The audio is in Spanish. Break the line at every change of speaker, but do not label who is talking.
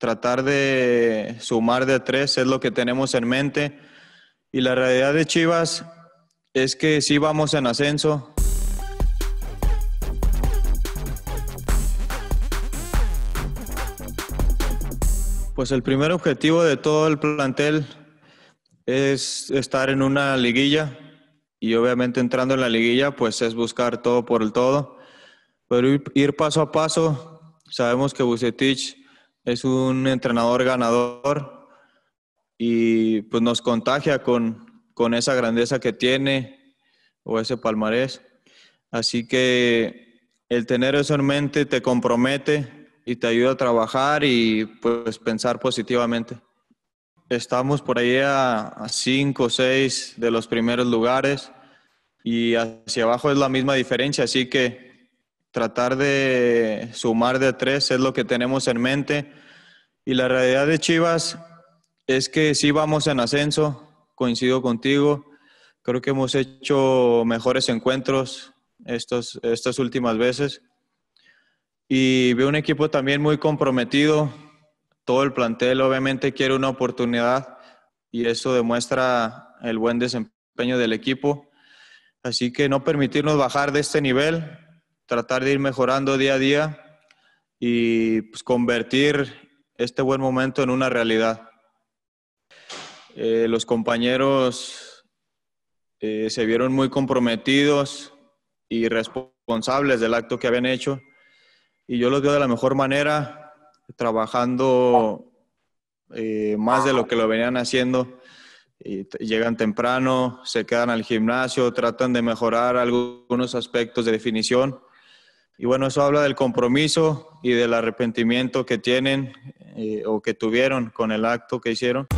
tratar de sumar de tres es lo que tenemos en mente. Y la realidad de Chivas es que sí vamos en ascenso. Pues el primer objetivo de todo el plantel es estar en una liguilla y obviamente entrando en la liguilla pues es buscar todo por el todo, pero ir, paso a paso. Sabemos que Bucetich es un entrenador ganador y pues nos contagia con, con esa grandeza que tiene o ese palmarés. Así que el tener eso en mente te compromete y te ayuda a trabajar y pues pensar positivamente. Estamos por ahí a, a cinco o seis de los primeros lugares y hacia abajo es la misma diferencia, así que tratar de sumar de tres es lo que tenemos en mente. Y la realidad de Chivas es que sí vamos en ascenso, coincido contigo. Creo que hemos hecho mejores encuentros estas últimas veces. Y veo un equipo también muy comprometido. Todo el plantel obviamente quiere una oportunidad y eso demuestra el buen desempeño del equipo. Así que no permitirnos bajar de este nivel, tratar de ir mejorando día a día y pues, convertir este buen momento en una realidad. Eh, los compañeros eh, se vieron muy comprometidos y responsables del acto que habían hecho y yo los veo de la mejor manera, trabajando eh, más de lo que lo venían haciendo. llegan temprano, se quedan al gimnasio, tratan de mejorar algunos aspectos de definición y bueno, eso habla del compromiso y del arrepentimiento que tienen eh, o que tuvieron con el acto que hicieron.